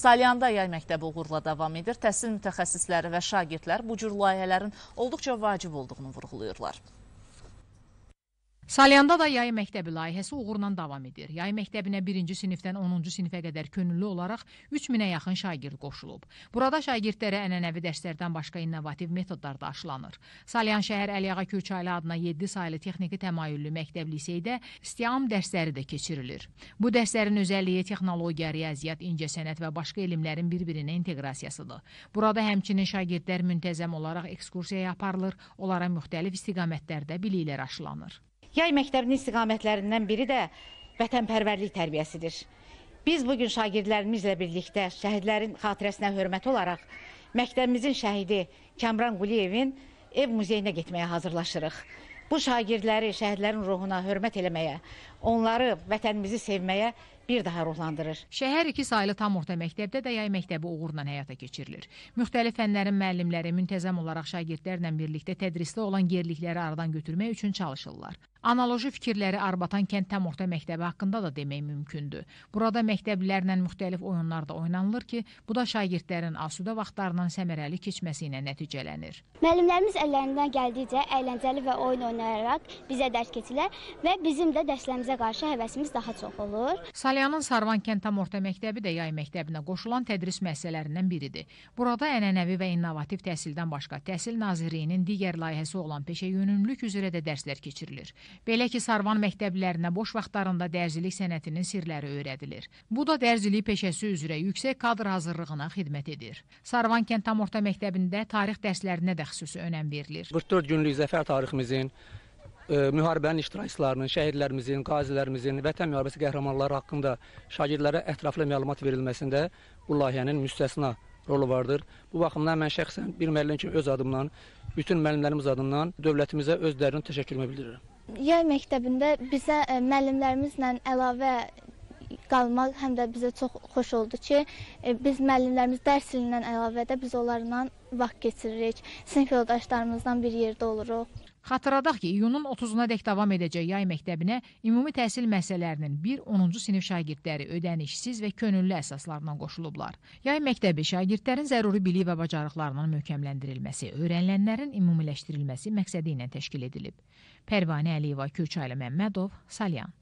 Salyanda Yay Məktəbi uğurla davam edir. Təhsil mütəxəssisləri və şagirdlər bu cür layihələrin olduqca vacib olduğunu vurğulayırlar. Salyanda da yay məktəbi layihəsi uğurla davam edir. Yay məktəbinə 1-ci sinifdən 10-cu sinifə qədər könüllü olaraq 3000-ə yaxın şagird qoşulub. Burada şagirdlərə ənənəvi dərslərdən başqa innovativ metodlar da aşılanır. Salyan şəhər Əliyağa Kürçaylı adına 7 saylı texniki təmayüllü məktəb liseydə istiam dərsləri də keçirilir. Bu dərslərin özəlliyi texnologiya, riyaziyyat, incəsənət və başqa elmlərin bir-birinə inteqrasiyasıdır. Burada həmçinin şagirdlər müntəzəm olaraq ekskursiyaya aparılır, onlara müxtəlif istiqamətlərdə biliklər aşılanır. Yay məktəbinin istiqamətlərindən biri də vətənpərvərlik tərbiyəsidir. Biz bugün şagirdlərimizlə birlikdə şəhidlərin xatirəsinə hörmət olaraq məktəbimizin şəhidi Kəmran Quliyevin ev muzeyinə getməyə hazırlaşırıq. Bu şagirdləri şəhidlərin ruhuna hörmət eləməyə, onları vətənimizi sevməyə bir daha ruhlandırır. Şəhər 2 saylı tam orta məktəbdə də yay məktəbi uğurla həyata keçirilir. Müxtəlif fənlərin müəllimləri müntəzəm olaraq şagirdlərlə birlikdə tədrisdə olan yerlikləri aradan götürmək üçün çalışırlar. Analoji fikirləri Arbatan kənd tam orta məktəbi haqqında da demək mümkündür. Burada məktəblilərlə müxtəlif oyunlar da oynanılır ki, bu da şagirdlərin asudə vaxtlarının səmərəli keçməsi ilə nəticələnir. Müəllimlərimiz əllərindən gəldikcə əyləncəli və oyun oynayaraq bizə dərs keçirlər və bizim də dərslərimizə qarşı həvəsimiz daha çox olur. Say Salyanın Sarvan kənd tam orta məktəbi də yay məktəbinə qoşulan tədris müəssisələrindən biridir. Burada ənənəvi və innovativ təhsildən başqa Təhsil Nazirliyinin digər layihəsi olan peşə yönümlülük üzrə də dərslər keçirilir. Belə ki, Sarvan məktəblərinə boş vaxtlarında dərzilik sənətinin sirləri öyrədilir. Bu da dərzilik peşəsi üzrə yüksək kadr hazırlığına xidmət edir. Sarvan kənd tam orta məktəbində tarix dərslərinə də xüsusi önəm verilir. 44 günlük zəfər tariximizin müharibənin iştirakçılarının, şəhidlərimizin, qazilərimizin, vətən müharibəsi qəhrəmanları haqqında şagirdlərə ətraflı məlumat verilməsində bu layihənin müstəsna rolu vardır. Bu baxımdan mən şəxsən bir müəllim kimi öz adımdan, bütün müəllimlərimiz adından dövlətimizə öz dərin təşəkkürümü bildirirəm. Yay məktəbində bizə müəllimlərimizlə əlavə qalmaq həm də bizə çox xoş oldu ki, biz müəllimlərimiz dərs ilindən əlavə də biz onlarla vaxt keçiririk. Sinif yoldaşlarımızdan bir yerdə oluruq. Xatırladaq ki, iyunun 30-una dək davam edəcək yay məktəbinə ümumi təhsil müəssisələrinin 1-10-cu sinif şagirdləri ödənişsiz və könüllü əsaslarla qoşulublar. Yay məktəbi şagirdlərin zəruri bilik və bacarıqlarının möhkəmləndirilməsi, öyrənilənlərin ümumiləşdirilməsi məqsədi ilə təşkil edilib. Pərvanə Əliyeva, Kürçaylı Məmmədov, Salyan